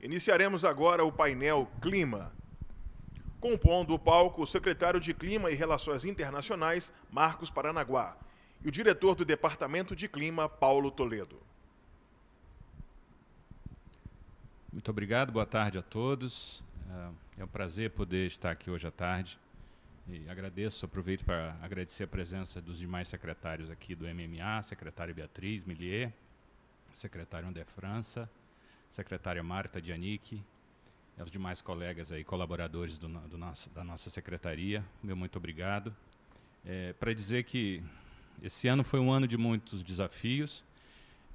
Iniciaremos agora o painel Clima. Compondo o palco, o secretário de Clima e Relações Internacionais, Marcos Paranaguá, e o diretor do Departamento de Clima, Paulo Toledo. Muito obrigado, boa tarde a todos. É, é um prazer poder estar aqui hoje à tarde. E agradeço, aproveito para agradecer a presença dos demais secretários aqui do MMA, secretária Beatriz Millier, secretário André França, secretária Marta Dianic, aos demais colegas aí, colaboradores do, do nosso, da nossa secretaria, meu muito obrigado. É, Para dizer que esse ano foi um ano de muitos desafios,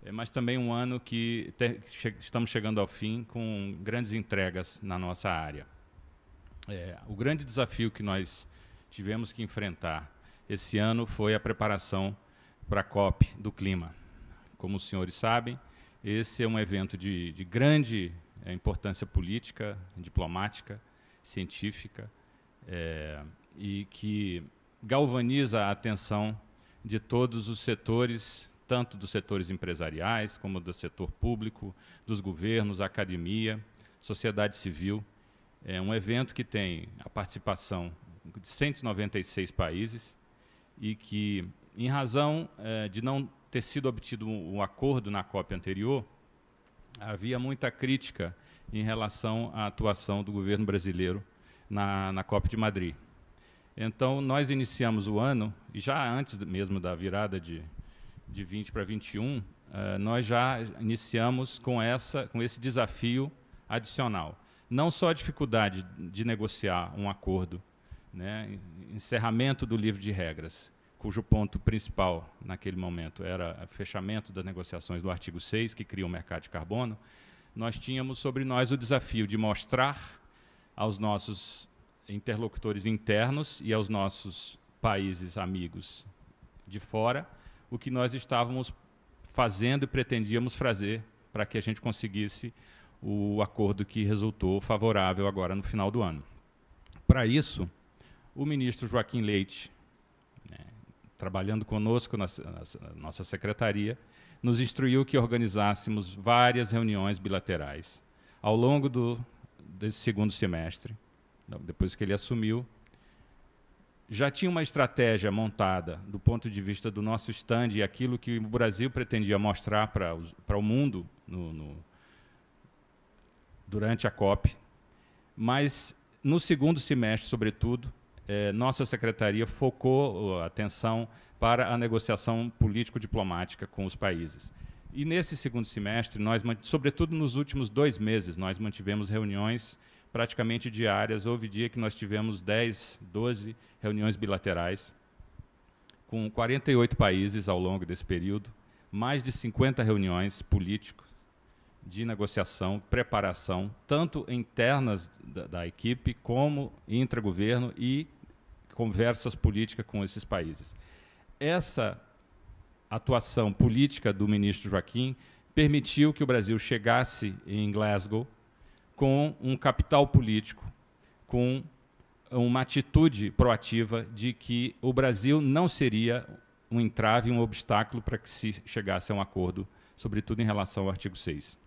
é, mas também um ano que te, che, estamos chegando ao fim com grandes entregas na nossa área. É, o grande desafio que nós tivemos que enfrentar esse ano foi a preparação para a COP do clima. Como os senhores sabem, esse é um evento de, de grande é, importância política, diplomática, científica, é, e que galvaniza a atenção de todos os setores, tanto dos setores empresariais, como do setor público, dos governos, academia, sociedade civil. É um evento que tem a participação de 196 países e que, em razão é, de não ter sido obtido um, um acordo na COP anterior, havia muita crítica em relação à atuação do governo brasileiro na, na COP de Madrid. Então, nós iniciamos o ano, e já antes mesmo da virada de, de 20 para 21, uh, eh, nós já iniciamos com, essa, com esse desafio adicional. Não só a dificuldade de negociar um acordo, né, encerramento do livro de regras, cujo ponto principal naquele momento era o fechamento das negociações do artigo 6, que cria o mercado de carbono, nós tínhamos sobre nós o desafio de mostrar aos nossos interlocutores internos e aos nossos países amigos de fora o que nós estávamos fazendo e pretendíamos fazer para que a gente conseguisse o acordo que resultou favorável agora no final do ano. Para isso, o ministro Joaquim Leite trabalhando conosco na, na, na nossa secretaria, nos instruiu que organizássemos várias reuniões bilaterais ao longo do, desse segundo semestre, depois que ele assumiu, já tinha uma estratégia montada do ponto de vista do nosso stand e aquilo que o Brasil pretendia mostrar para o mundo no, no, durante a COP. Mas no segundo semestre, sobretudo, é, nossa secretaria focou a atenção para a negociação político-diplomática com os países. E nesse segundo semestre, nós, sobretudo nos últimos dois meses, nós mantivemos reuniões praticamente diárias. Houve dia que nós tivemos 10, 12 reuniões bilaterais com 48 países ao longo desse período, mais de 50 reuniões políticos, de negociação, preparação, tanto internas da, da equipe como intra-governo e conversas políticas com esses países. Essa atuação política do ministro Joaquim permitiu que o Brasil chegasse em Glasgow com um capital político, com uma atitude proativa de que o Brasil não seria um entrave, um obstáculo para que se chegasse a um acordo, sobretudo em relação ao artigo 6.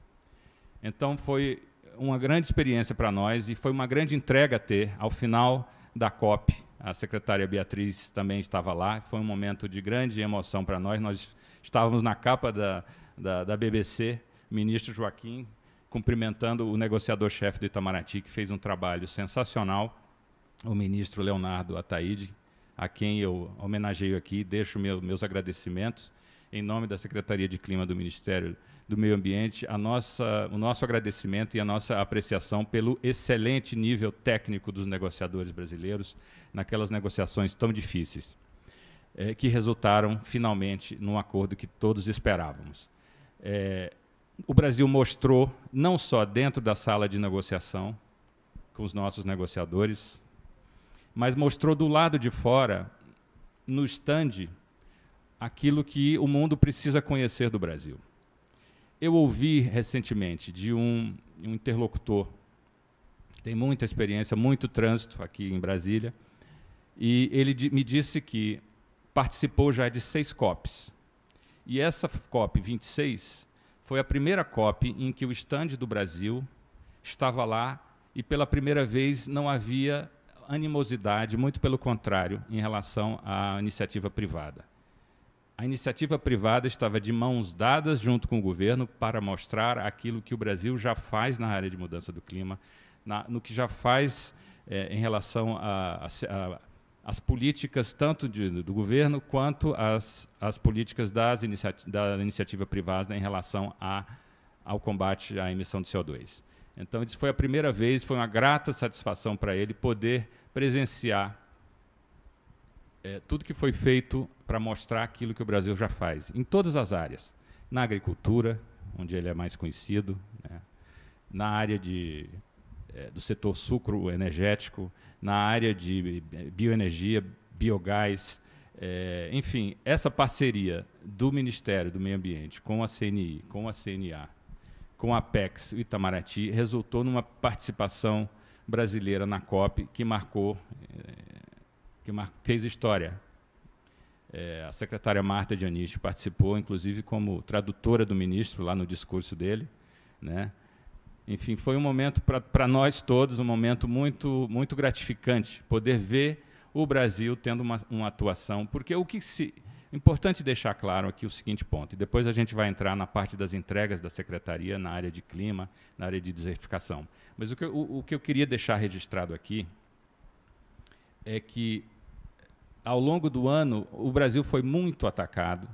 Então foi uma grande experiência para nós e foi uma grande entrega ter ao final da COP. A secretária Beatriz também estava lá. Foi um momento de grande emoção para nós. Nós estávamos na capa da, da, da BBC, ministro Joaquim cumprimentando o negociador-chefe do Itamaraty, que fez um trabalho sensacional, o ministro Leonardo Ataíde, a quem eu homenageio aqui, deixo meu, meus agradecimentos em nome da Secretaria de Clima do Ministério do Meio Ambiente, a nossa, o nosso agradecimento e a nossa apreciação pelo excelente nível técnico dos negociadores brasileiros naquelas negociações tão difíceis, eh, que resultaram finalmente num acordo que todos esperávamos. Eh, o Brasil mostrou, não só dentro da sala de negociação, com os nossos negociadores, mas mostrou do lado de fora, no estande aquilo que o mundo precisa conhecer do Brasil. Eu ouvi recentemente de um, um interlocutor, que tem muita experiência, muito trânsito aqui em Brasília, e ele me disse que participou já de seis COPs. E essa COP 26 foi a primeira COP em que o estande do Brasil estava lá e pela primeira vez não havia animosidade, muito pelo contrário, em relação à iniciativa privada a iniciativa privada estava de mãos dadas junto com o governo para mostrar aquilo que o Brasil já faz na área de mudança do clima, na, no que já faz é, em relação às políticas tanto de, do governo quanto às, políticas das da iniciativa privada em relação a, ao combate à emissão de CO2. Então, isso foi a primeira vez, foi uma grata satisfação para ele poder presenciar é, tudo que foi feito para mostrar aquilo que o Brasil já faz, em todas as áreas. Na agricultura, onde ele é mais conhecido, né? na área de, é, do setor sucro energético, na área de é, bioenergia, biogás, é, enfim, essa parceria do Ministério do Meio Ambiente com a CNI, com a CNA, com a Apex e o Itamaraty resultou numa participação brasileira na COP que marcou, é, que mar, fez história é, a secretária Marta Dionísio participou, inclusive, como tradutora do ministro lá no discurso dele. Né? Enfim, foi um momento para nós todos, um momento muito, muito gratificante, poder ver o Brasil tendo uma, uma atuação, porque o que se importante deixar claro aqui o seguinte ponto, e depois a gente vai entrar na parte das entregas da secretaria na área de clima, na área de desertificação. Mas o que, o, o que eu queria deixar registrado aqui é que ao longo do ano, o Brasil foi muito atacado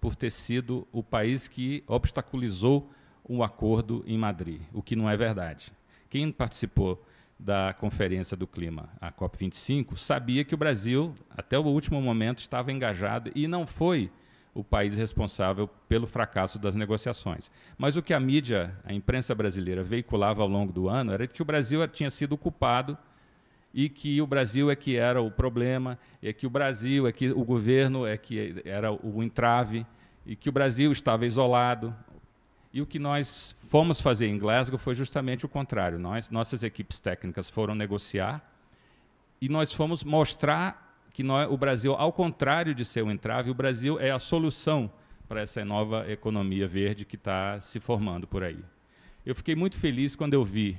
por ter sido o país que obstaculizou o acordo em Madrid, o que não é verdade. Quem participou da Conferência do Clima, a COP25, sabia que o Brasil, até o último momento, estava engajado e não foi o país responsável pelo fracasso das negociações. Mas o que a mídia, a imprensa brasileira, veiculava ao longo do ano era que o Brasil tinha sido culpado e que o Brasil é que era o problema, é que o Brasil, é que o governo é que era o entrave, e que o Brasil estava isolado. E o que nós fomos fazer em Glasgow foi justamente o contrário. Nós, nossas equipes técnicas foram negociar e nós fomos mostrar que nós, o Brasil, ao contrário de ser o entrave, o Brasil é a solução para essa nova economia verde que está se formando por aí. Eu fiquei muito feliz quando eu vi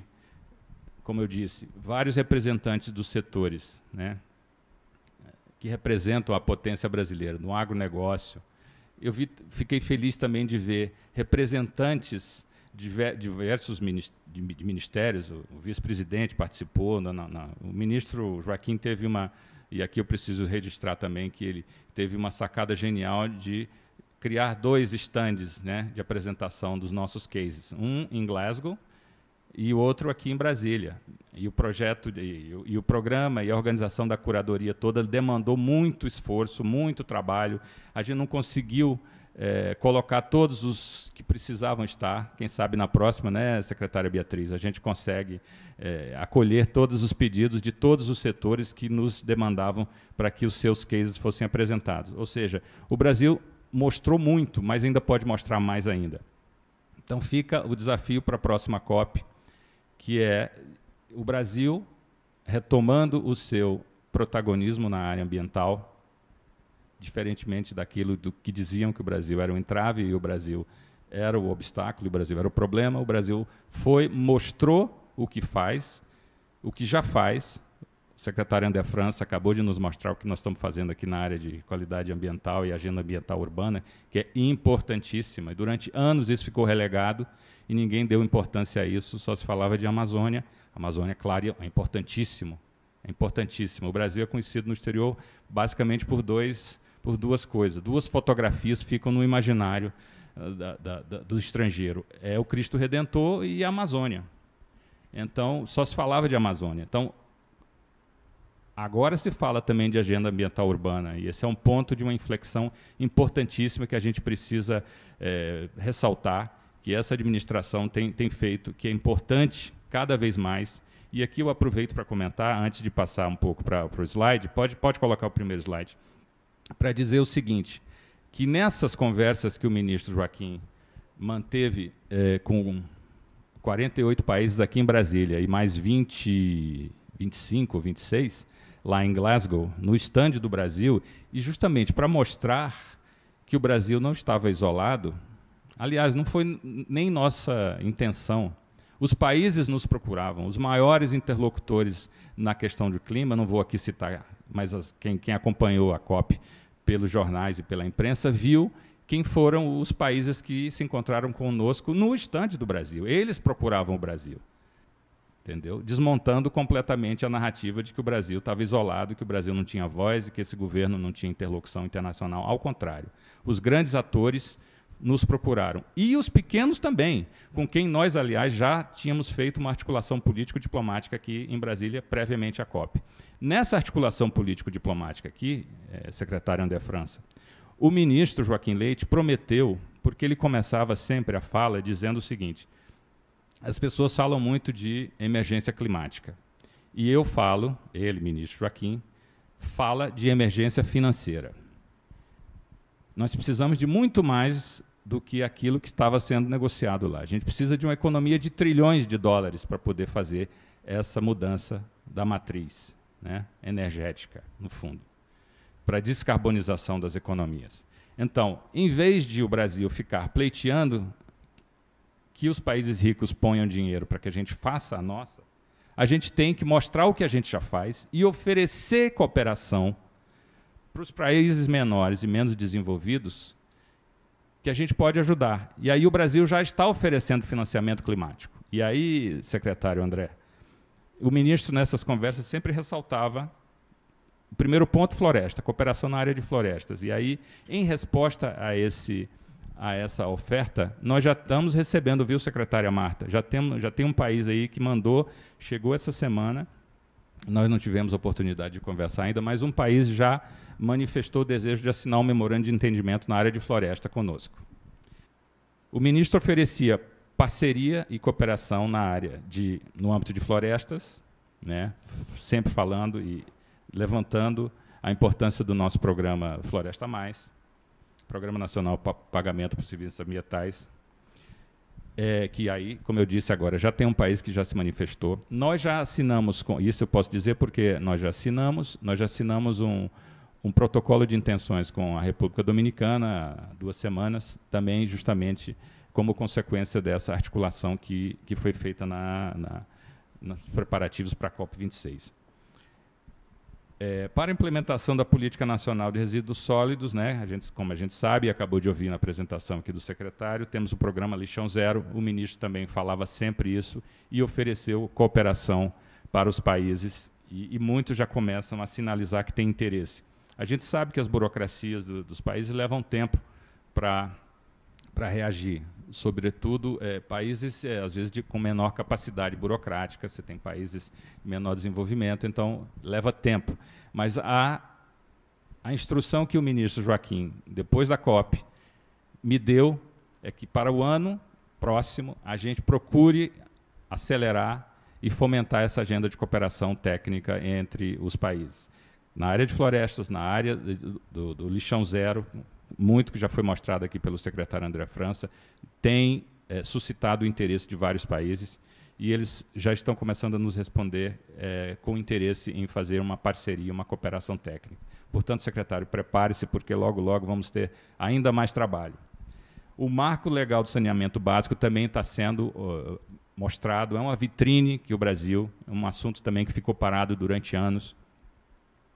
como eu disse, vários representantes dos setores né, que representam a potência brasileira no agronegócio. Eu vi, fiquei feliz também de ver representantes de diversos ministérios, o, vice-presidente participou, na, na, o ministro Joaquim teve uma, e aqui eu preciso registrar também que ele teve uma sacada genial de criar dois estandes né, de apresentação dos nossos cases, um em Glasgow e o outro aqui em Brasília. E o projeto, e, e, o programa e a organização da curadoria toda demandou muito esforço, muito trabalho. A gente não conseguiu é, colocar todos os que precisavam estar. Quem sabe na próxima, né, secretária Beatriz, a gente consegue é, acolher todos os pedidos de todos os setores que nos demandavam para que os seus cases fossem apresentados. Ou seja, o Brasil mostrou muito, mas ainda pode mostrar mais ainda. Então fica o desafio para a próxima COP que é o Brasil retomando o seu protagonismo na área ambiental, diferentemente daquilo do que diziam que o Brasil era um entrave e o Brasil era o obstáculo, o Brasil era o problema, o Brasil foi mostrou o que faz, o que já faz o secretário André França acabou de nos mostrar o que nós estamos fazendo aqui na área de qualidade ambiental e agenda ambiental urbana, que é importantíssima. E durante anos isso ficou relegado e ninguém deu importância a isso, só se falava de Amazônia. A Amazônia, claro, é importantíssimo. É importantíssimo. O Brasil é conhecido no exterior basicamente por, dois, por duas coisas. Duas fotografias ficam no imaginário ah, da, da, da, do estrangeiro. É o Cristo Redentor e a Amazônia. Então, só se falava de Amazônia. Então, Agora se fala também de agenda ambiental urbana, e esse é um ponto de uma inflexão importantíssima que a gente precisa é, ressaltar, que essa administração tem, tem feito, que é importante cada vez mais. E aqui eu aproveito para comentar, antes de passar um pouco para o slide, pode, pode colocar o primeiro slide, para dizer o seguinte: que nessas conversas que o ministro Joaquim manteve é, com 48 países aqui em Brasília e mais 20, 25 ou 26, lá em Glasgow, no estande do Brasil, e justamente para mostrar que o Brasil não estava isolado. Aliás, não foi nem nossa intenção. Os países nos procuravam, os maiores interlocutores na questão de clima, não vou aqui citar, mas as, quem, quem acompanhou a COP pelos jornais e pela imprensa viu quem foram os países que se encontraram conosco no estande do Brasil. Eles procuravam o Brasil entendeu? Desmontando completamente a narrativa de que o Brasil estava isolado, que o Brasil não tinha voz e que esse governo não tinha interlocução internacional. Ao contrário, os grandes atores nos procuraram e os pequenos também, com quem nós, aliás, já tínhamos feito uma articulação político-diplomática aqui em Brasília previamente à COP. Nessa articulação político-diplomática aqui, é, secretário André França, o ministro Joaquim Leite prometeu, porque ele começava sempre a fala dizendo o seguinte: as pessoas falam muito de emergência climática. E eu falo, ele, ministro Joaquim, fala de emergência financeira. Nós precisamos de muito mais do que aquilo que estava sendo negociado lá. A gente precisa de uma economia de trilhões de dólares para poder fazer essa mudança da matriz né, energética, no fundo, para a descarbonização das economias. Então, em vez de o Brasil ficar pleiteando que os países ricos ponham dinheiro para que a gente faça a nossa, a gente tem que mostrar o que a gente já faz e oferecer cooperação para os países menores e menos desenvolvidos que a gente pode ajudar. E aí o Brasil já está oferecendo financiamento climático. E aí, secretário André, o ministro nessas conversas sempre ressaltava o primeiro ponto floresta, cooperação na área de florestas. E aí, em resposta a esse a essa oferta, nós já estamos recebendo, viu, secretária Marta? Já, temos, já tem um país aí que mandou, chegou essa semana, nós não tivemos oportunidade de conversar ainda, mas um país já manifestou o desejo de assinar um memorando de entendimento na área de floresta conosco. O ministro oferecia parceria e cooperação na área de, no âmbito de florestas, né, sempre falando e levantando a importância do nosso programa Floresta Mais, Programa Nacional para Pagamento por Serviços Ambientais, é, que aí, como eu disse agora, já tem um país que já se manifestou. Nós já assinamos, com isso eu posso dizer porque nós já assinamos, nós já assinamos um, um protocolo de intenções com a República Dominicana há duas semanas, também justamente como consequência dessa articulação que, que foi feita na, na nos preparativos para a COP26. É, para a implementação da Política Nacional de Resíduos Sólidos, né, a gente, como a gente sabe, e acabou de ouvir na apresentação aqui do secretário, temos o programa Lixão Zero, o ministro também falava sempre isso e ofereceu cooperação para os países, e, e muitos já começam a sinalizar que têm interesse. A gente sabe que as burocracias do, dos países levam tempo para reagir sobretudo é, países é, às vezes de, com menor capacidade burocrática, você tem países de menor desenvolvimento, então leva tempo. Mas a, a instrução que o ministro Joaquim, depois da COP, me deu é que para o ano próximo a gente procure acelerar e fomentar essa agenda de cooperação técnica entre os países. Na área de florestas, na área do, do, do lixão zero, muito que já foi mostrado aqui pelo secretário André França, tem é, suscitado o interesse de vários países e eles já estão começando a nos responder é, com interesse em fazer uma parceria, uma cooperação técnica. Portanto, secretário, prepare-se, porque logo, logo vamos ter ainda mais trabalho. O marco legal do saneamento básico também está sendo uh, mostrado, é uma vitrine que o Brasil, é um assunto também que ficou parado durante anos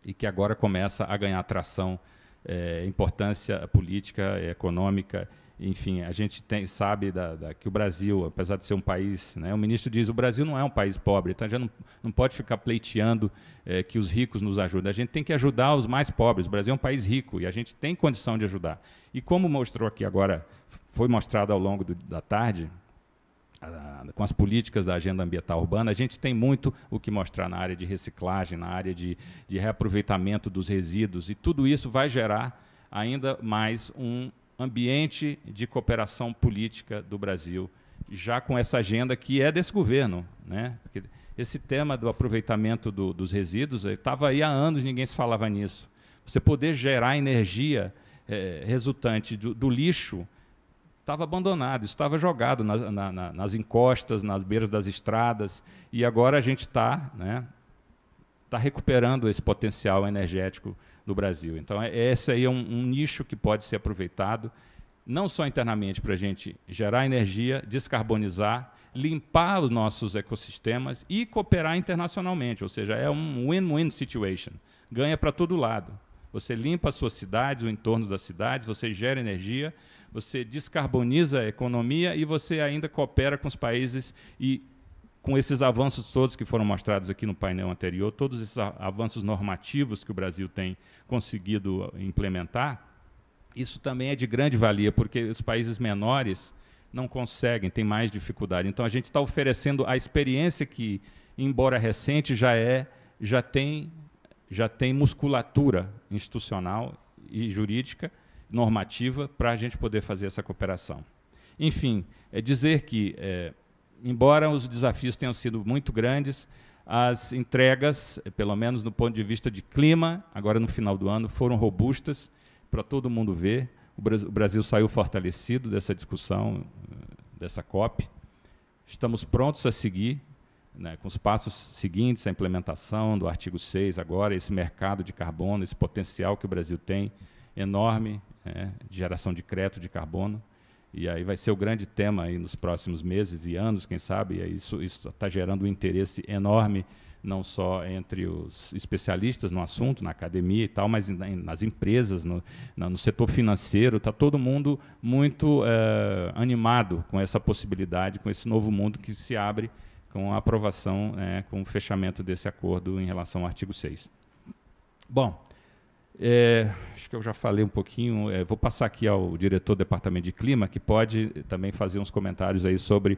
e que agora começa a ganhar tração é, importância política, é, econômica. Enfim, a gente tem, sabe da, da, que o Brasil, apesar de ser um país, né, o ministro diz o Brasil não é um país pobre, então a gente não, não pode ficar pleiteando é, que os ricos nos ajudem. A gente tem que ajudar os mais pobres. O Brasil é um país rico e a gente tem condição de ajudar. E como mostrou aqui agora, foi mostrado ao longo do, da tarde, com as políticas da agenda ambiental urbana, a gente tem muito o que mostrar na área de reciclagem, na área de, de reaproveitamento dos resíduos, e tudo isso vai gerar ainda mais um ambiente de cooperação política do Brasil, já com essa agenda que é desse governo. Né? Porque esse tema do aproveitamento do, dos resíduos estava eh, aí há anos, ninguém se falava nisso. Você poder gerar energia é, resultante do, do lixo estava abandonado, estava jogado na, na, na, nas encostas, nas beiras das estradas, e agora a gente está né, tá recuperando esse potencial energético no Brasil. Então, é, esse aí é um, um nicho que pode ser aproveitado, não só internamente para a gente gerar energia, descarbonizar, limpar os nossos ecossistemas e cooperar internacionalmente, ou seja, é um win-win situation, ganha para todo lado. Você limpa as suas cidades, o entorno das cidades, você gera energia, você descarboniza a economia e você ainda coopera com os países e com esses avanços todos que foram mostrados aqui no painel anterior, todos esses avanços normativos que o Brasil tem conseguido uh, implementar, isso também é de grande valia, porque os países menores não conseguem, têm mais dificuldade. Então, a gente está oferecendo a experiência que, embora recente, já é, já tem, já tem musculatura institucional e jurídica normativa para a gente poder fazer essa cooperação. Enfim, é dizer que, é, embora os desafios tenham sido muito grandes, as entregas, pelo menos no ponto de vista de clima, agora no final do ano, foram robustas para todo mundo ver. O Brasil saiu fortalecido dessa discussão, dessa COP. Estamos prontos a seguir né, com os passos seguintes, a implementação do artigo 6 agora, esse mercado de carbono, esse potencial que o Brasil tem enorme é, de geração de crédito de carbono. E aí vai ser o grande tema aí nos próximos meses e anos, quem sabe, e isso está gerando um interesse enorme, não só entre os especialistas no assunto, na academia e tal, mas nas empresas, no, no setor financeiro, está todo mundo muito é, animado com essa possibilidade, com esse novo mundo que se abre com a aprovação, é, com o fechamento desse acordo em relação ao artigo 6. Bom, é, acho que eu já falei um pouquinho. É, vou passar aqui ao diretor do Departamento de Clima, que pode também fazer uns comentários aí sobre,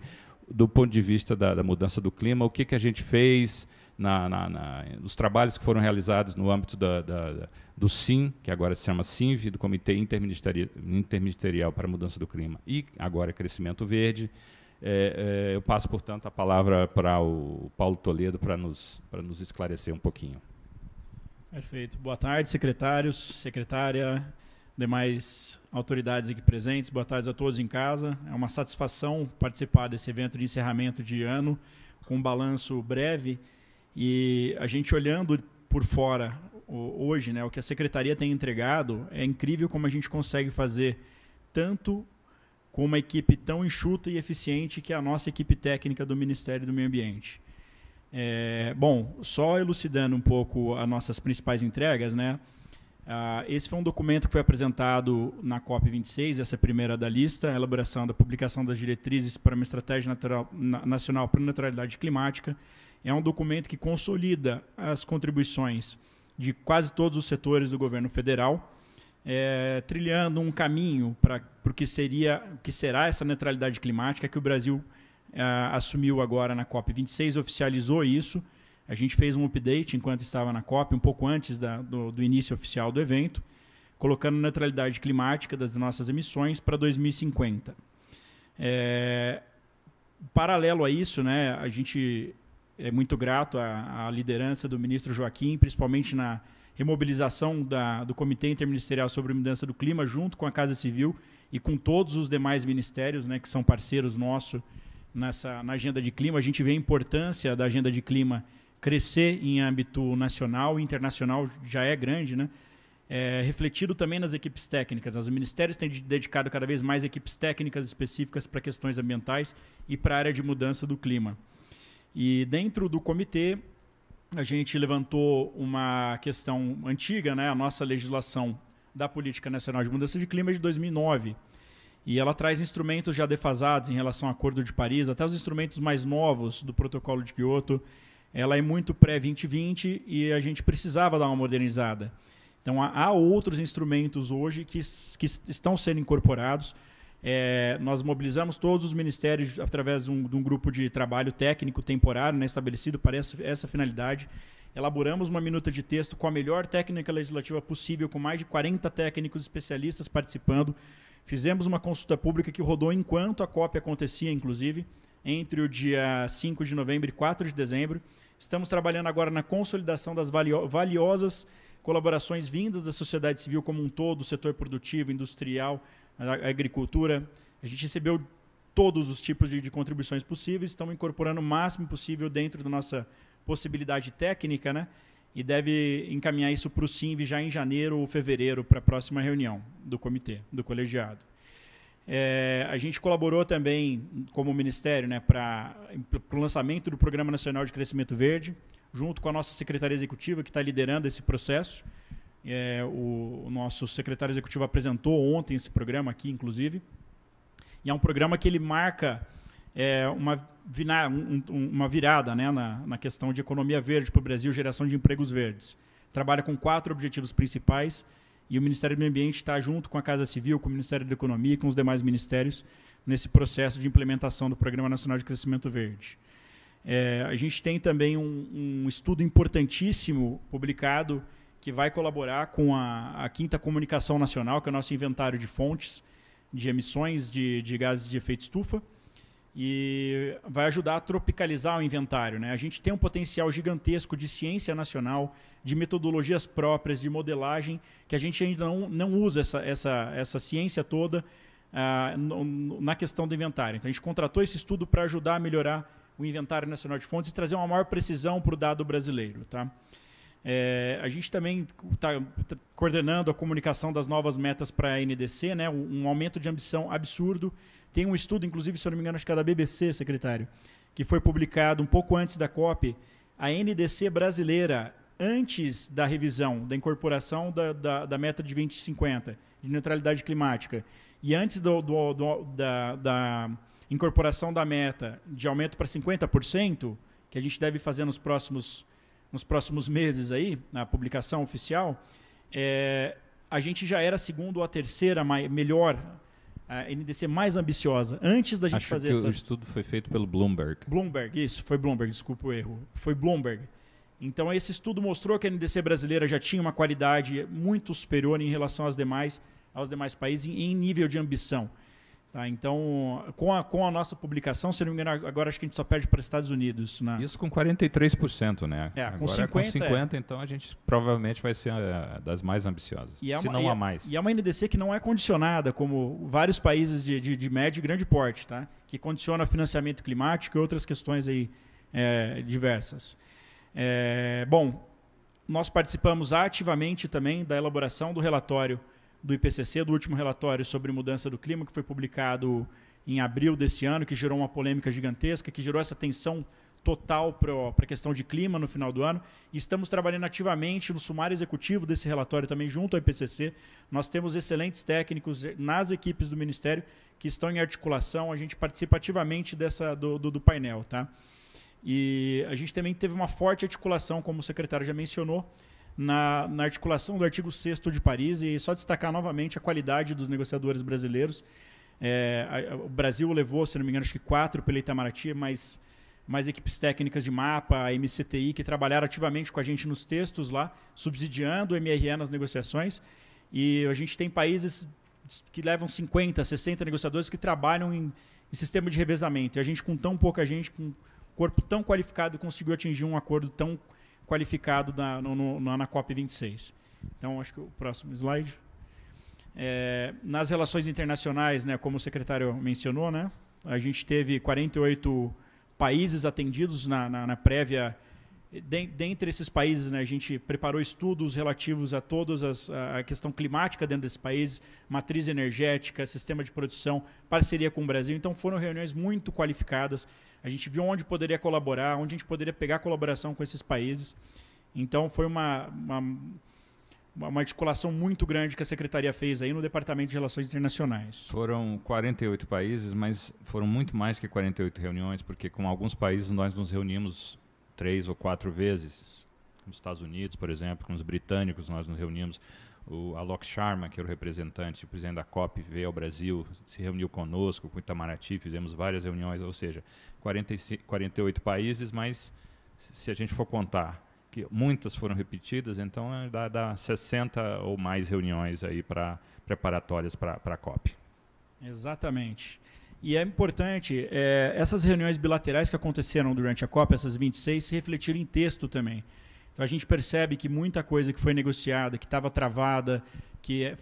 do ponto de vista da, da mudança do clima, o que, que a gente fez na, na, na, nos trabalhos que foram realizados no âmbito da, da, do SIM, que agora se chama SINV, do Comitê Interministerial, Interministerial para a Mudança do Clima e agora Crescimento Verde. É, é, eu passo, portanto, a palavra para o Paulo Toledo para nos, para nos esclarecer um pouquinho. Perfeito. Boa tarde, secretários, secretária, demais autoridades aqui presentes. Boa tarde a todos em casa. É uma satisfação participar desse evento de encerramento de ano com um balanço breve e a gente olhando por fora hoje, né, o que a secretaria tem entregado, é incrível como a gente consegue fazer tanto com uma equipe tão enxuta e eficiente que é a nossa equipe técnica do Ministério do Meio Ambiente. É, bom, só elucidando um pouco as nossas principais entregas, né? Ah, esse foi um documento que foi apresentado na COP26, essa primeira da lista, a elaboração da publicação das diretrizes para uma estratégia natural, na, nacional para a neutralidade climática. É um documento que consolida as contribuições de quase todos os setores do governo federal, é, trilhando um caminho para o que seria, que será essa neutralidade climática que o Brasil uh, assumiu agora na COP26, oficializou isso. A gente fez um update enquanto estava na COP, um pouco antes da, do, do início oficial do evento, colocando neutralidade climática das nossas emissões para 2050. É, paralelo a isso, né, a gente é muito grato à, à liderança do ministro Joaquim, principalmente na remobilização da, do Comitê Interministerial sobre Mudança do Clima, junto com a Casa Civil e com todos os demais ministérios né, que são parceiros nossos nessa, na agenda de clima. A gente vê a importância da agenda de clima crescer em âmbito nacional e internacional, já é grande, né? É, refletido também nas equipes técnicas. Os ministérios têm dedicado cada vez mais equipes técnicas específicas para questões ambientais e para a área de mudança do clima. E dentro do comitê, a gente levantou uma questão antiga, né? a nossa legislação da Política Nacional de Mudança de Clima é de 2009. E ela traz instrumentos já defasados em relação ao Acordo de Paris, até os instrumentos mais novos do Protocolo de Kyoto, Ela é muito pré-2020 e a gente precisava dar uma modernizada. Então, há, há outros instrumentos hoje que, que estão sendo incorporados. É, nós mobilizamos todos os ministérios através de um, de um grupo de trabalho técnico temporário né, estabelecido para essa, essa finalidade. Elaboramos uma minuta de texto com a melhor técnica legislativa possível, com mais de 40 técnicos especialistas participando. Fizemos uma consulta pública que rodou enquanto a cópia acontecia, inclusive, entre o dia 5 de novembro e 4 de dezembro. Estamos trabalhando agora na consolidação das valiosas colaborações vindas da sociedade civil como um todo, setor produtivo, industrial, agricultura. A gente recebeu todos os tipos de, de contribuições possíveis, estamos incorporando o máximo possível dentro da nossa possibilidade técnica, né? e deve encaminhar isso para o CINV já em janeiro ou fevereiro, para a próxima reunião do comitê, do colegiado. É, a gente colaborou também, como ministério, né, para o lançamento do Programa Nacional de Crescimento Verde, junto com a nossa secretaria executiva, que está liderando esse processo. É, o, o nosso secretário executivo apresentou ontem esse programa aqui, inclusive. E é um programa que ele marca é, uma, um, uma virada né, na, na questão de economia verde para o Brasil, geração de empregos verdes. Trabalha com quatro objetivos principais e o Ministério do Meio Ambiente está junto com a Casa Civil, com o Ministério da Economia e com os demais ministérios nesse processo de implementação do Programa Nacional de Crescimento Verde. É, a gente tem também um, um, estudo importantíssimo publicado que vai colaborar com a, a, Quinta Comunicação Nacional, que é o nosso inventário de fontes de emissões de, de gases de efeito estufa e vai ajudar a tropicalizar o inventário. Né? A gente tem um potencial gigantesco de ciência nacional, de metodologias próprias, de modelagem, que a gente ainda não, não usa essa, essa, essa ciência toda uh, na questão do inventário. Então, a gente contratou esse estudo para ajudar a melhorar o Inventário Nacional de Fontes e trazer uma maior precisão para o dado brasileiro. Tá? É, a gente também está coordenando a comunicação das novas metas para a NDC, né? um aumento de ambição absurdo tem um estudo, inclusive, se eu não me engano, acho que é da BBC, secretário, que foi publicado um pouco antes da COP, a NDC brasileira, antes da revisão, da incorporação da, da, da meta de 2050, de neutralidade climática, e antes do, do, do, da, da incorporação da meta de aumento para 50%, que a gente deve fazer nos próximos, nos próximos meses aí, na publicação oficial, é, a gente já era a segunda ou a terceira melhor a NDC mais ambiciosa, antes da gente Acho fazer que essa... o estudo foi feito pelo Bloomberg. Bloomberg, isso, foi Bloomberg, desculpa o erro. Foi Bloomberg. Então, esse estudo mostrou que a NDC brasileira já tinha uma qualidade muito superior em relação às demais, aos demais países em nível de ambição. Tá, então, com a, com a nossa publicação, se não me engano, agora acho que a gente só perde para Estados Unidos. Né? Isso com 43%, né? É, agora com 50%. com 50 é. então a gente provavelmente vai ser a, eh, das mais ambiciosas, e é uma, se não e, a é mais. E é uma NDC que não é condicionada, como vários países de, de, de médio e grande porte, tá? que condiciona financiamento climático e outras questões aí, é, diversas. Eh, bom, nós participamos ativamente também da elaboração do relatório do IPCC, do último relatório sobre mudança do clima, que foi publicado em abril desse ano, que gerou uma polêmica gigantesca, que gerou essa tensão total para a questão de clima no final do ano. E estamos trabalhando ativamente no sumário executivo desse relatório também junto ao IPCC. Nós temos excelentes técnicos nas equipes do Ministério que estão em articulação. A gente participa ativamente dessa, do, do, do painel. Tá? E a gente também teve uma forte articulação, como o secretário já mencionou, na, na articulação do artigo 6 de Paris, e só destacar novamente a qualidade dos negociadores brasileiros. É, a, a, o Brasil levou, se não me engano, acho que quatro pela Itamaraty, mas mais equipes técnicas de mapa, a MCTI, que trabalharam ativamente com a gente nos textos lá, subsidiando o MRE nas negociações. E a gente tem países que levam 50, 60 negociadores que trabalham em, em sistema de revezamento. E a gente, com tão pouca gente, com um corpo tão qualificado, conseguiu atingir um acordo tão qualificado na, no, no, na COP26. Então, acho que o próximo slide. É, nas relações internacionais, né, como o secretário mencionou, né, a gente teve 48 países atendidos na, na, na prévia dentre esses países, né, a gente preparou estudos relativos a todas as, a questão climática dentro desses países, matriz energética, sistema de produção, parceria com o Brasil. Então foram reuniões muito qualificadas. A gente viu onde poderia colaborar, onde a gente poderia pegar colaboração com esses países. Então foi uma, uma, uma articulação muito grande que a secretaria fez aí no Departamento de Relações Internacionais. Foram 48 países, mas foram muito mais que 48 reuniões, porque com alguns países nós nos reunimos três ou quatro vezes. Nos Estados Unidos, por exemplo, com os britânicos, nós nos reunimos. O Alok Sharma, que era o representante, o presidente da COP, veio ao Brasil, se reuniu conosco, com o Itamaraty, fizemos várias reuniões, ou seja, 45, 48 países, mas se a gente for contar, que muitas foram repetidas, então é, dá, dá 60 ou mais reuniões aí para preparatórias para a COP. Exatamente. E é importante, é, essas reuniões bilaterais que aconteceram durante a COP, essas 26, se refletiram em texto também. Então a gente percebe que muita coisa que foi negociada, que estava travada, que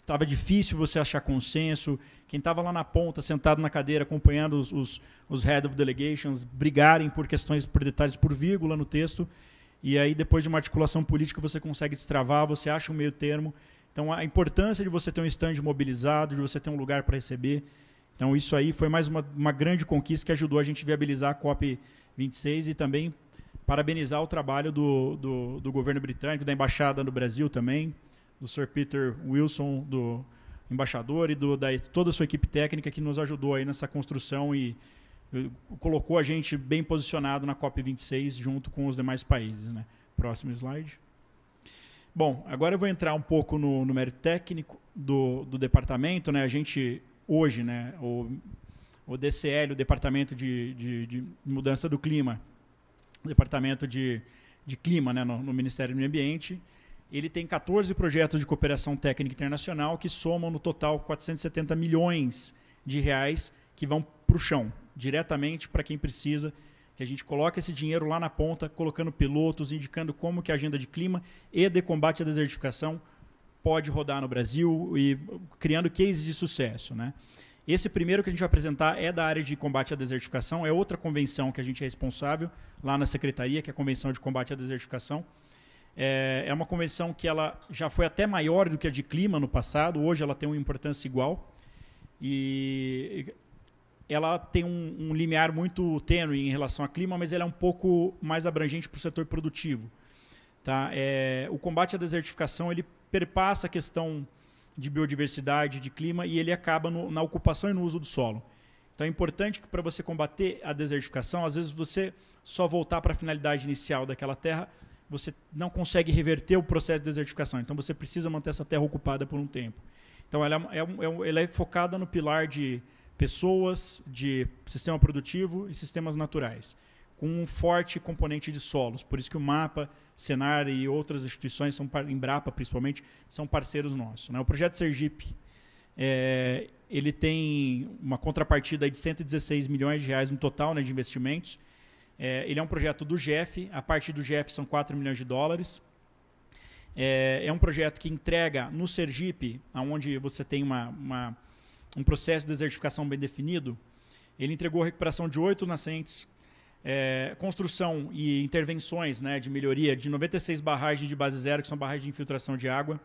estava é, difícil você achar consenso, quem estava lá na ponta, sentado na cadeira, acompanhando os, os, os head of delegations brigarem por questões, por detalhes, por vírgula no texto, e aí depois de uma articulação política você consegue destravar, você acha um meio termo. Então a importância de você ter um stand mobilizado, de você ter um lugar para receber, então, isso aí foi mais uma, uma grande conquista que ajudou a gente viabilizar a COP26 e também parabenizar o trabalho do, do, do governo britânico, da embaixada no Brasil também, do Sir Peter Wilson, do embaixador e do, da toda a sua equipe técnica que nos ajudou aí nessa construção e, e colocou a gente bem posicionado na COP26 junto com os demais países. Né? Próximo slide. Bom, agora eu vou entrar um pouco no, no mérito técnico do, do departamento. Né? A gente hoje, né? O, o DCL, o Departamento de, de, de Mudança do Clima, Departamento de, de Clima né, no, no, Ministério do Meio Ambiente, ele tem 14 projetos de cooperação técnica internacional que somam no total 470 milhões de reais que vão para o chão, diretamente para quem precisa, que a gente coloca esse dinheiro lá na ponta, colocando pilotos, indicando como que é a agenda de clima e de combate à desertificação pode rodar no Brasil e criando cases de sucesso, né? Esse primeiro que a gente vai apresentar é da área de combate à desertificação, é outra convenção que a gente é responsável lá na secretaria, que é a Convenção de Combate à Desertificação. É, é, uma convenção que ela já foi até maior do que a de clima no passado, hoje ela tem uma importância igual. E ela tem um, um limiar muito tênue em relação a clima, mas ela é um pouco mais abrangente para o setor produtivo. Tá? É, o combate à desertificação ele perpassa a questão de biodiversidade, de clima, e ele acaba no, na ocupação e no uso do solo. Então é importante que para você combater a desertificação, às vezes você só voltar para a finalidade inicial daquela terra, você não consegue reverter o processo de desertificação. Então você precisa manter essa terra ocupada por um tempo. Então ela é, é, é ela é focada no pilar de pessoas, de sistema produtivo e sistemas naturais com um forte componente de solos. Por isso que o MAPA, Senar e outras instituições, são Embrapa principalmente, são parceiros nossos. Né? O projeto Sergipe, é, ele tem uma contrapartida de 116 milhões de reais no total né, de investimentos. É, ele é um projeto do GEF, a parte do GEF são 4 milhões de dólares. É, é um projeto que entrega no Sergipe, onde você tem uma, uma, um processo de desertificação bem definido, ele entregou a recuperação de oito nascentes, é, construção e intervenções né, de melhoria de 96 barragens de base zero, que são barragens de infiltração de água.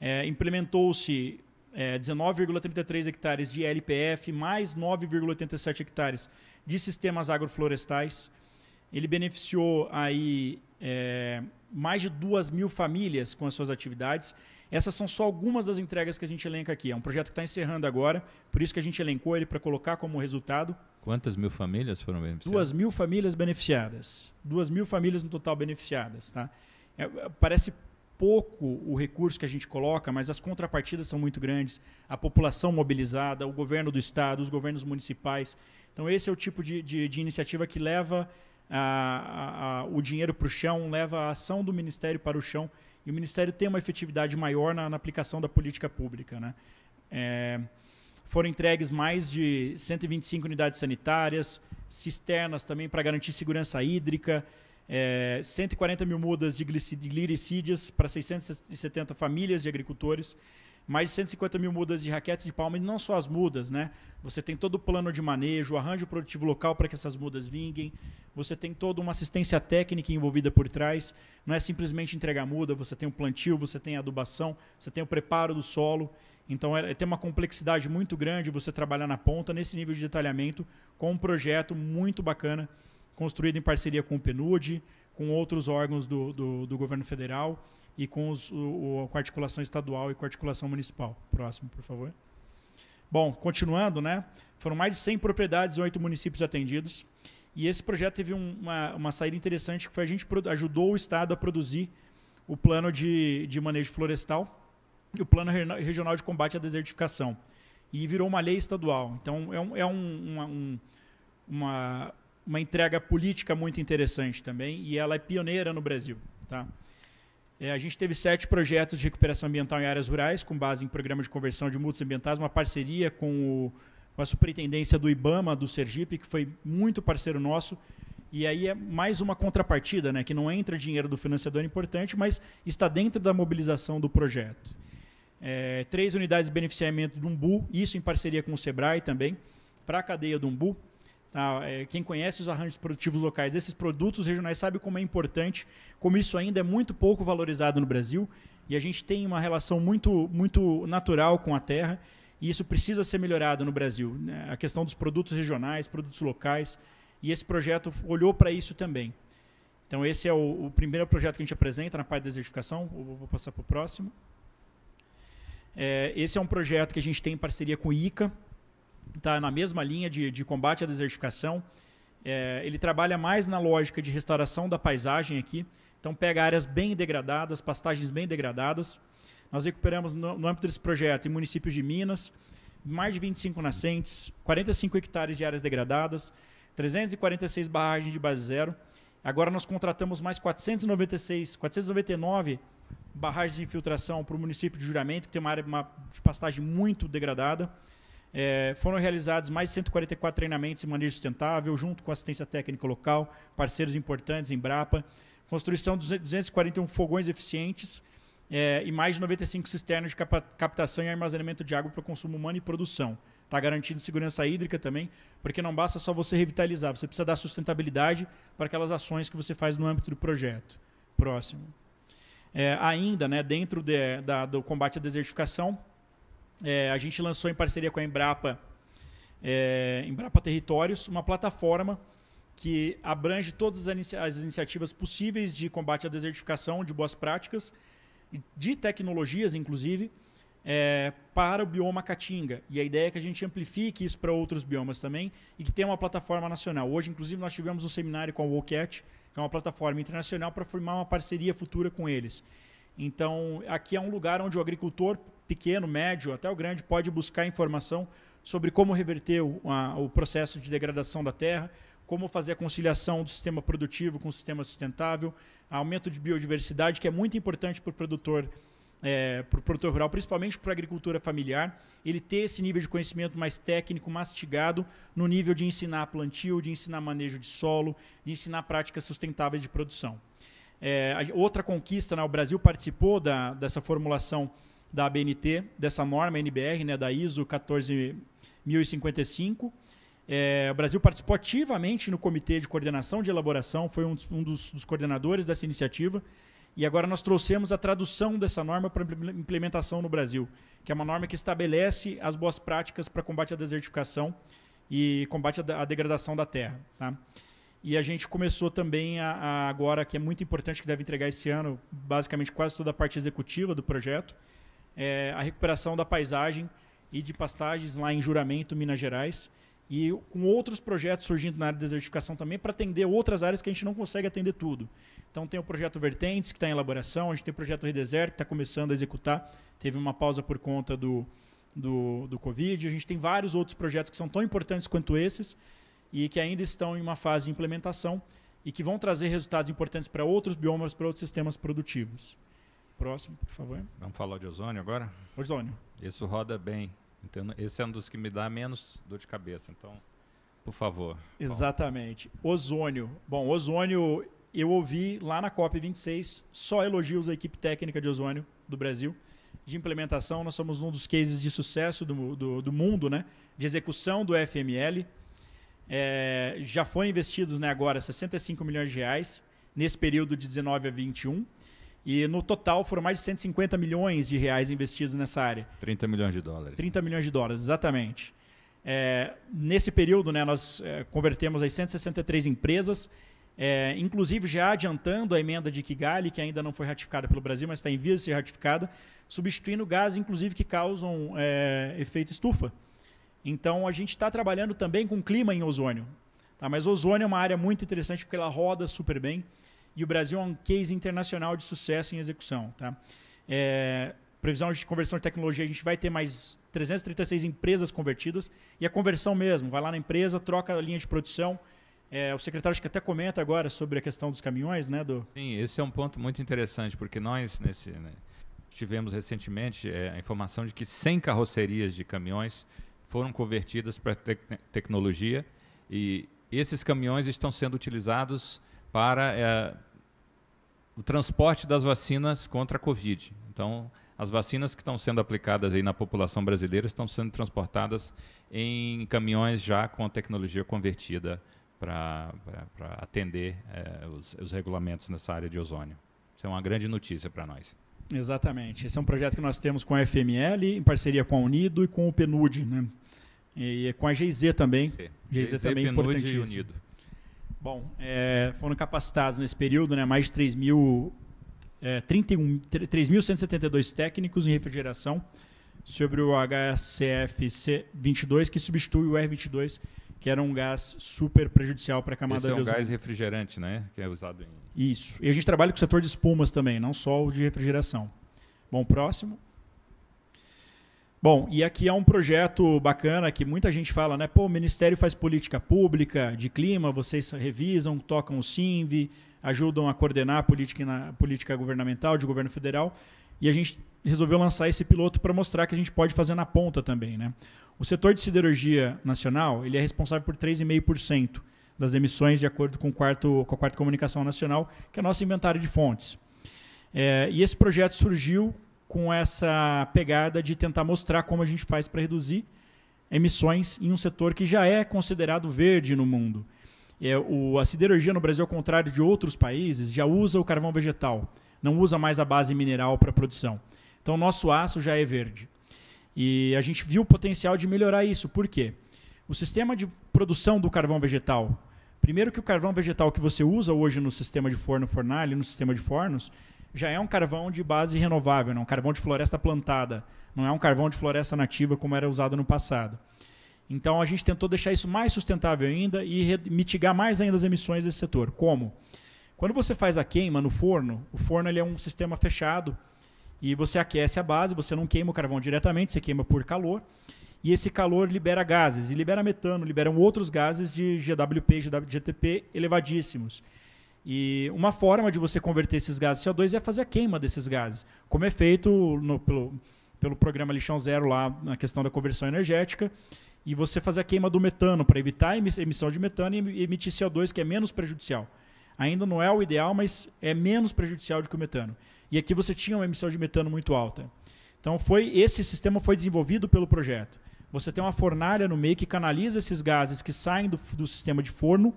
É, Implementou-se é, 19,33 hectares de LPF, mais 9,87 hectares de sistemas agroflorestais. Ele beneficiou aí é, mais de 2 mil famílias com as suas atividades essas são só algumas das entregas que a gente elenca aqui. É um projeto que está encerrando agora, por isso que a gente elencou ele para colocar como resultado. Quantas mil famílias foram beneficiadas? Duas mil famílias beneficiadas. Duas mil famílias no total beneficiadas. Tá? É, é, parece pouco o recurso que a gente coloca, mas as contrapartidas são muito grandes. A população mobilizada, o governo do estado, os governos municipais. Então, esse é o tipo de, de, de iniciativa que leva a, a, a, o dinheiro para o chão, leva a ação do Ministério para o chão e o Ministério tem uma efetividade maior na, na aplicação da política pública. Né? É, foram entregues mais de 125 unidades sanitárias, cisternas também para garantir segurança hídrica, é, 140 mil mudas de gliricídias para 670 famílias de agricultores mais de 150 mil mudas de raquetes de palma, e não só as mudas, né? Você tem todo o plano de manejo, arranjo produtivo local para que essas mudas vinguem, você tem toda uma assistência técnica envolvida por trás, não é simplesmente entregar muda, você tem o plantio, você tem a adubação, você tem o preparo do solo. Então é, é, tem uma complexidade muito grande você trabalhar na ponta nesse nível de detalhamento com um projeto muito bacana, construído em parceria com o PNUD, com outros órgãos do, do, do governo federal e com, os, o, o, com a articulação estadual e com a articulação municipal. Próximo, por favor. Bom, continuando, né? Foram mais de 100 propriedades e 8 municípios atendidos. E esse projeto teve um, uma, uma saída interessante, que foi a gente ajudou o Estado a produzir o plano de, de manejo florestal e o plano regional de combate à desertificação. E virou uma lei estadual. Então, é, um, é um, uma, um, uma, uma entrega política muito interessante também, e ela é pioneira no Brasil. Tá? É, a gente teve sete projetos de recuperação ambiental em áreas rurais, com base em programa de conversão de multas ambientais, uma parceria com, o, com a superintendência do IBAMA, do Sergipe, que foi muito parceiro nosso. E aí é mais uma contrapartida, né, que não entra dinheiro do financiador importante, mas está dentro da mobilização do projeto. É, três unidades de beneficiamento do Umbu, isso em parceria com o SEBRAE também, para a cadeia do Umbu. Tá? É, quem conhece os arranjos produtivos locais esses produtos regionais sabe como é importante, como isso ainda é muito pouco valorizado no Brasil e a gente tem uma relação muito, muito natural com a terra e isso precisa ser melhorado no Brasil. Né? A questão dos produtos regionais, produtos locais e esse projeto olhou para isso também. Então esse é o, o, primeiro projeto que a gente apresenta na parte da desertificação, vou passar para o próximo. É, esse é um projeto que a gente tem em parceria com o ICA, está na mesma linha de, de combate à desertificação. É, ele trabalha mais na lógica de restauração da paisagem aqui. Então, pega áreas bem degradadas, pastagens bem degradadas. Nós recuperamos, no, no âmbito desse projeto, em municípios de Minas, mais de 25 nascentes, 45 hectares de áreas degradadas, 346 barragens de base zero. Agora nós contratamos mais 496, 499 barragens de infiltração para o município de Juramento, que tem uma área uma, de pastagem muito degradada. É, foram realizados mais de 144 treinamentos em manejo sustentável, junto com assistência técnica local, parceiros importantes, Embrapa. Construção de 241 fogões eficientes é, e mais de 95 cisternas de captação e armazenamento de água para consumo humano e produção. Está garantindo segurança hídrica também, porque não basta só você revitalizar, você precisa dar sustentabilidade para aquelas ações que você faz no âmbito do projeto. Próximo. É, ainda, né, dentro de, da, do combate à desertificação, é, a gente lançou em parceria com a Embrapa, é, Embrapa Territórios, uma plataforma que abrange todas as, as iniciativas possíveis de combate à desertificação, de boas práticas, de tecnologias, inclusive, é, para o bioma Caatinga. E a ideia é que a gente amplifique isso para outros biomas também e que tenha uma plataforma nacional. Hoje, inclusive, nós tivemos um seminário com a WOCAT, que é uma plataforma internacional, para formar uma parceria futura com eles. Então, aqui é um lugar onde o agricultor pequeno, médio, até o grande, pode buscar informação sobre como reverter o, a, o processo de degradação da terra, como fazer a conciliação do sistema produtivo com o sistema sustentável, aumento de biodiversidade, que é muito importante para o produtor, é, para o produtor rural, principalmente para a agricultura familiar, ele ter esse nível de conhecimento mais técnico, mastigado, no nível de ensinar plantio, de ensinar manejo de solo, de ensinar práticas sustentáveis de produção. É, outra conquista, né, o Brasil participou da, dessa formulação da ABNT, dessa norma NBR, né, da ISO 14055. É, o Brasil participou ativamente no comitê de coordenação de elaboração, foi um, um dos, dos, coordenadores dessa iniciativa. E agora nós trouxemos a tradução dessa norma para implementação no Brasil, que é uma norma que estabelece as boas práticas para combate à desertificação e combate à, degradação da terra. Tá? E a gente começou também a, a agora, que é muito importante, que deve entregar esse ano, basicamente quase toda a parte executiva do projeto, é, a recuperação da paisagem e de pastagens lá em Juramento, Minas Gerais. E com outros projetos surgindo na área de desertificação também, para atender outras áreas que a gente não consegue atender tudo. Então tem o projeto Vertentes, que está em elaboração, a gente tem o projeto Redeserto, que está começando a executar, teve uma pausa por conta do, do, do Covid. A gente tem vários outros projetos que são tão importantes quanto esses, e que ainda estão em uma fase de implementação e que vão trazer resultados importantes para outros biomas, para outros sistemas produtivos. Próximo, por favor. Vamos falar de ozônio agora? Ozônio. Isso roda bem. Então, esse é um dos que me dá menos dor de cabeça. Então, por favor. Exatamente. Bom. Ozônio. Bom, ozônio, eu ouvi lá na COP26 só elogios à equipe técnica de ozônio do Brasil de implementação. Nós somos um dos cases de sucesso do, do, do, mundo, né? De execução do FML é, já foram investidos né, agora 65 milhões de reais nesse período de 19 a 21. E no total foram mais de 150 milhões de reais investidos nessa área. 30 milhões de dólares. 30 milhões de dólares, exatamente. É, nesse período, né, nós é, convertemos as 163 empresas, é, inclusive já adiantando a emenda de Kigali, que ainda não foi ratificada pelo Brasil, mas está em vias de ser ratificada, substituindo gases, inclusive, que causam é, efeito estufa. Então a gente está trabalhando também com clima em ozônio. Tá? Mas ozônio é uma área muito interessante porque ela roda super bem e o Brasil é um case internacional de sucesso em execução. Tá? É, previsão de conversão de tecnologia, a gente vai ter mais 336 empresas convertidas e a conversão mesmo, vai lá na empresa, troca a linha de produção. É, o secretário acho que até comenta agora sobre a questão dos caminhões, né? Do... Sim, esse é um ponto muito interessante, porque nós nesse, né, tivemos recentemente é, a informação de que 100 carrocerias de caminhões foram convertidas para tecnologia e esses caminhões estão sendo utilizados para é, o transporte das vacinas contra a Covid. Então, as vacinas que estão sendo aplicadas aí na população brasileira estão sendo transportadas em caminhões já com a tecnologia convertida para atender é, os, os regulamentos nessa área de ozônio. Isso é uma grande notícia para nós. Exatamente. Esse é um projeto que nós temos com a FML, em parceria com a Unido e com o PNUD, né? E, e com a GIZ também. GIZ, GIZ também é importante. Unido. Bom, é, foram capacitados nesse período né, mais de 3 é, 3.172 técnicos em refrigeração sobre o HCFC22, que substitui o R22, que era um gás super prejudicial para a camada Esse é um de ozônio. gás refrigerante, né? Que é usado em... Isso. E a gente trabalha com o setor de espumas também, não só o de refrigeração. Bom, próximo. Bom, e aqui é um projeto bacana que muita gente fala, né? Pô, o Ministério faz política pública de clima, vocês revisam, tocam o SINV, ajudam a coordenar a política, na, política governamental, de governo federal. E a gente resolveu lançar esse piloto para mostrar que a gente pode fazer na ponta também, né? O setor de siderurgia nacional, ele é responsável por 3,5% das emissões de acordo com, o quarto, com a Quarta Comunicação Nacional, que é nosso inventário de fontes. É, e esse projeto surgiu com essa pegada de tentar mostrar como a gente faz para reduzir emissões em um setor que já é considerado verde no mundo. É, o, a siderurgia no Brasil, ao contrário de outros países, já usa o carvão vegetal, não usa mais a base mineral para produção. Então, nosso aço já é verde. E a gente viu o potencial de melhorar isso. Por quê? O sistema de produção do carvão vegetal. Primeiro que o carvão vegetal que você usa hoje no sistema de forno fornalha, no sistema de fornos, já é um carvão de base renovável, né? um carvão de floresta plantada, não é um carvão de floresta nativa como era usado no passado. Então a gente tentou deixar isso mais sustentável ainda e mitigar mais ainda as emissões desse setor. Como? Quando você faz a queima no forno, o forno ele é um sistema fechado e você aquece a base, você não queima o carvão diretamente, você queima por calor e esse calor libera gases, e libera metano, liberam outros gases de GWP e GTP elevadíssimos. E uma forma de você converter esses gases CO2 é fazer a queima desses gases, como é feito no, pelo, pelo programa Lixão Zero lá, na questão da conversão energética, e você fazer a queima do metano para evitar a emissão de metano e emitir CO2, que é menos prejudicial. Ainda não é o ideal, mas é menos prejudicial do que o metano. E aqui você tinha uma emissão de metano muito alta. Então foi esse sistema foi desenvolvido pelo projeto. Você tem uma fornalha no meio que canaliza esses gases que saem do, do sistema de forno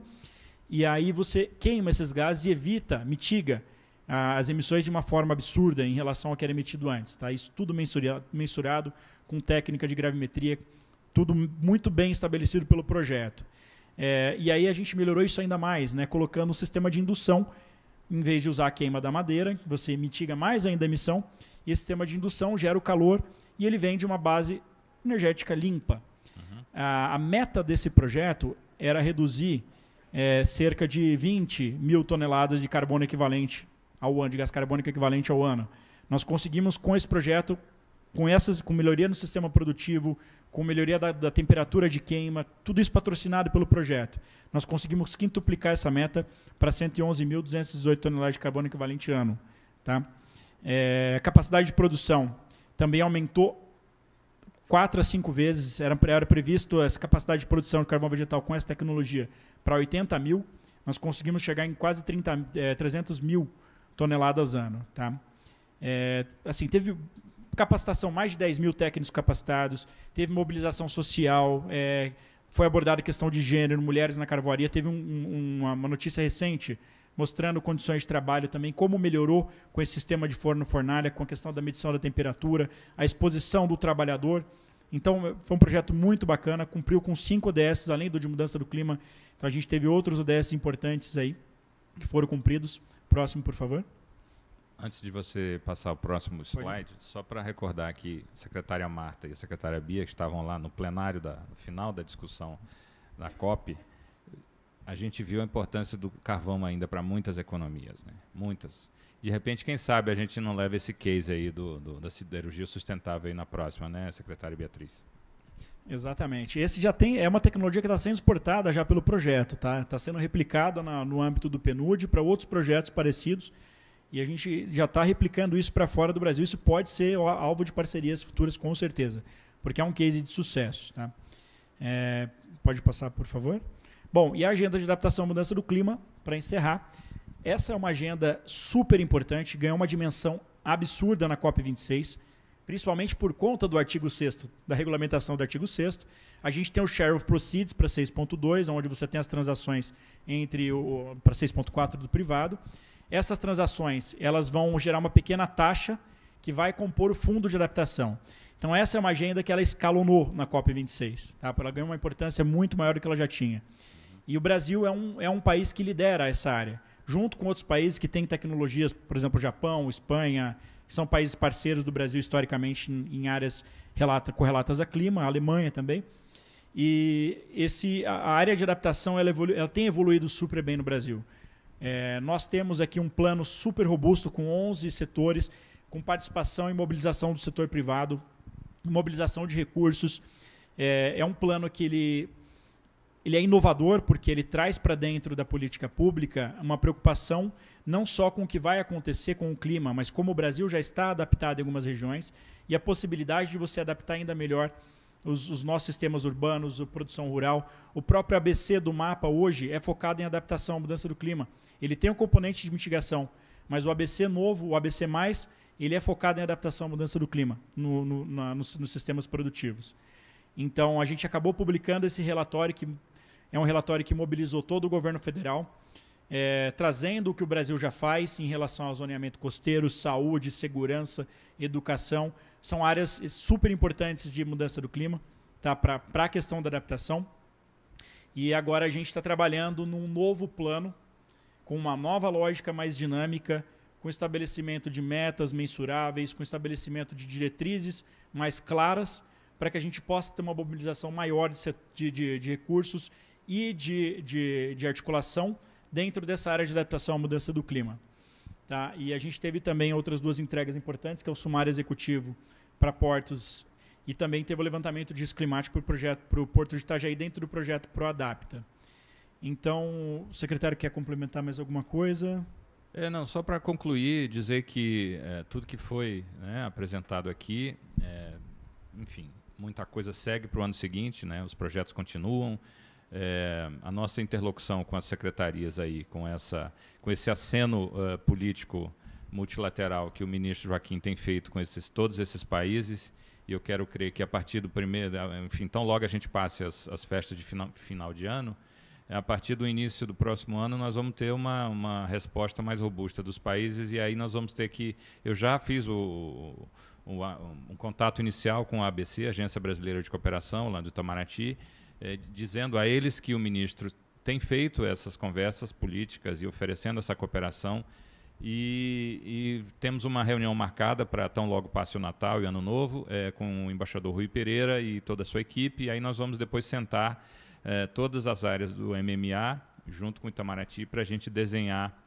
e aí você queima esses gases e evita, mitiga ah, as emissões de uma forma absurda em relação ao que era emitido antes. Tá? Isso tudo mensurado, mensurado com técnica de gravimetria, tudo muito bem estabelecido pelo projeto. É, e aí a gente melhorou isso ainda mais, né? colocando um sistema de indução, em vez de usar a queima da madeira, você mitiga mais ainda a emissão, e esse sistema de indução gera o calor e ele vem de uma base energética limpa. Uhum. A, ah, a meta desse projeto era reduzir é, cerca de 20 mil toneladas de carbono equivalente ao ano, de gás carbônico equivalente ao ano. Nós conseguimos, com esse projeto, com, essas, com melhoria no sistema produtivo, com melhoria da, da temperatura de queima, tudo isso patrocinado pelo projeto. Nós conseguimos quintuplicar essa meta para 111.218 toneladas de carbono equivalente ano. Tá? É, capacidade de produção também aumentou quatro a cinco vezes, era, era previsto essa capacidade de produção de carvão vegetal com essa tecnologia, para 80 mil, nós conseguimos chegar em quase 30, é, 300 mil toneladas ano. Tá? É, assim, teve capacitação, mais de 10 mil técnicos capacitados, teve mobilização social, é, foi abordada a questão de gênero, mulheres na carvoaria. Teve um, um, uma notícia recente mostrando condições de trabalho também, como melhorou com esse sistema de forno-fornalha, com a questão da medição da temperatura, a exposição do trabalhador. Então, foi um projeto muito bacana, cumpriu com cinco ODSs além do de mudança do clima. Então, a gente teve outros ODS importantes aí, que foram cumpridos. Próximo, por favor. Antes de você passar o próximo slide, Pode. só para recordar que a secretária Marta e a secretária Bia estavam lá no plenário, da, no final da discussão da COP, a gente viu a importância do carvão ainda para muitas economias, né? muitas. De repente, quem sabe a gente não leva esse case aí do, do da siderurgia sustentável aí na próxima, né, secretária Beatriz? Exatamente. Esse já tem é uma tecnologia que está sendo exportada já pelo projeto, tá? Está sendo replicada na, no âmbito do PNUD para outros projetos parecidos e a gente já está replicando isso para fora do Brasil. Isso pode ser alvo de parcerias futuras com certeza, porque é um case de sucesso, tá? É, pode passar, por favor. Bom, e a agenda de adaptação à mudança do clima para encerrar. Essa é uma agenda super importante, ganhou uma dimensão absurda na COP26, principalmente por conta do artigo 6 da regulamentação do artigo 6 A gente tem o Share of Proceeds para 6.2, onde você tem as transações entre o para 6.4 do privado. Essas transações, elas vão gerar uma pequena taxa que vai compor o fundo de adaptação. Então essa é uma agenda que ela escalonou na COP 26, tá? Ela ganhou uma importância muito maior do que ela já tinha. E o Brasil é um, é um país que lidera essa área junto com outros países que têm tecnologias, por exemplo, Japão, Espanha, que são países parceiros do Brasil historicamente em, áreas relata, correlatas a clima, a Alemanha também. E esse, a, área de adaptação ela, evolu, ela tem evoluído super bem no Brasil. É, nós temos aqui um plano super robusto com 11 setores, com participação e mobilização do setor privado, mobilização de recursos. É, é um plano que ele ele é inovador porque ele traz para dentro da política pública uma preocupação não só com o que vai acontecer com o clima, mas como o Brasil já está adaptado em algumas regiões e a possibilidade de você adaptar ainda melhor os, os nossos sistemas urbanos, a produção rural. O próprio ABC do mapa hoje é focado em adaptação à mudança do clima. Ele tem um componente de mitigação, mas o ABC novo, o ABC+, ele é focado em adaptação à mudança do clima no, no, na, nos, nos sistemas produtivos. Então, a gente acabou publicando esse relatório que é um relatório que mobilizou todo o governo federal, é, trazendo o que o Brasil já faz em relação ao zoneamento costeiro, saúde, segurança, educação. São áreas super importantes de mudança do clima tá? para a questão da adaptação. E agora a gente está trabalhando num novo plano, com uma nova lógica mais dinâmica, com estabelecimento de metas mensuráveis, com estabelecimento de diretrizes mais claras, para que a gente possa ter uma mobilização maior de, de, de, de recursos e de, de, de articulação dentro dessa área de adaptação à mudança do clima. Tá? E a gente teve também outras duas entregas importantes, que é o sumário executivo para portos e também teve o levantamento de risco climático para o Porto de Itajaí dentro do projeto ProAdapta. Então, o secretário quer complementar mais alguma coisa? É, não, só para concluir, dizer que é, tudo que foi né, apresentado aqui, é, enfim, muita coisa segue para o ano seguinte, né, os projetos continuam, é, a nossa interlocução com as secretarias aí, com, essa, com esse aceno uh, político multilateral que o ministro Joaquim tem feito com esses, todos esses países, e eu quero crer que a partir do primeiro, enfim, tão logo a gente passe as, as festas de final, final de ano, a partir do início do próximo ano nós vamos ter uma, uma resposta mais robusta dos países e aí nós vamos ter que... Eu já fiz o, o um, um contato inicial com a ABC, Agência Brasileira de Cooperação, lá do Itamaraty, eh, dizendo a eles que o ministro tem feito essas conversas políticas e oferecendo essa cooperação. E, e temos uma reunião marcada para tão logo passe o Natal e Ano Novo eh, com o embaixador Rui Pereira e toda a sua equipe. E aí nós vamos depois sentar eh, todas as áreas do MMA junto com o Itamaraty para a gente desenhar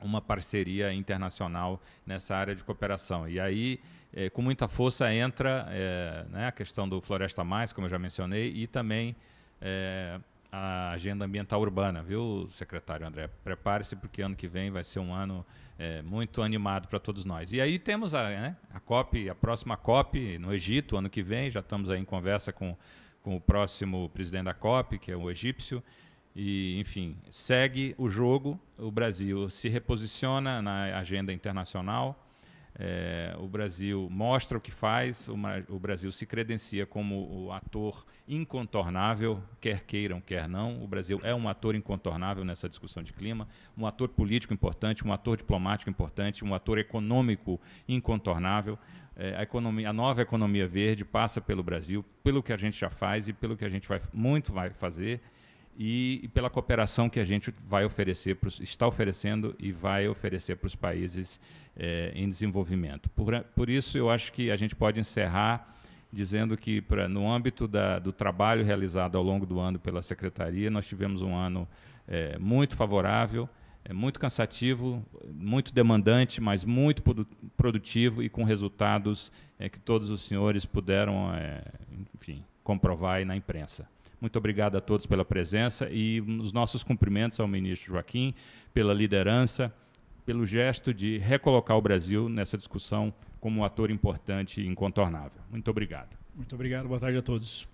uma parceria internacional nessa área de cooperação. E aí, eh, com muita força, entra eh, né, a questão do Floresta Mais, como eu já mencionei, e também eh, a agenda ambiental urbana, viu, secretário André? Prepare-se, porque ano que vem vai ser um ano muito animado para todos nós. E aí temos a, né, a COP, a próxima COP no Egito, ano que vem, já estamos aí em conversa com, com o próximo presidente da COP, que é o egípcio. E, enfim, segue o jogo. O Brasil se reposiciona na agenda internacional. É, o Brasil mostra o que faz, o, o, Brasil se credencia como o ator incontornável, quer queiram, quer não. O Brasil é um ator incontornável nessa discussão de clima, um ator político importante, um ator diplomático importante, um ator econômico incontornável. É, a, economia, a nova economia verde passa pelo Brasil, pelo que a gente já faz e pelo que a gente vai, muito vai fazer e, e pela cooperação que a gente vai oferecer, pros, está oferecendo e vai oferecer para os países é, em desenvolvimento. Por, por isso, eu acho que a gente pode encerrar dizendo que, pra, no âmbito da, do trabalho realizado ao longo do ano pela Secretaria, nós tivemos um ano é, muito favorável, é, muito cansativo, muito demandante, mas muito produtivo e com resultados é, que todos os senhores puderam, enfim, comprovar na imprensa. Muito obrigado a todos pela presença e os nossos cumprimentos ao ministro Joaquim pela liderança, pelo gesto de recolocar o Brasil nessa discussão como um ator importante e incontornável. Muito obrigado. Muito obrigado. Boa tarde a todos.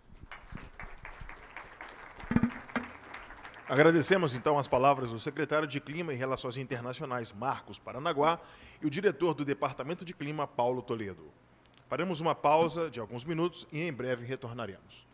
Agradecemos então as palavras do secretário de Clima e Relações Internacionais, Marcos Paranaguá, e o diretor do Departamento de Clima, Paulo Toledo. Faremos uma pausa de alguns minutos e em breve retornaremos.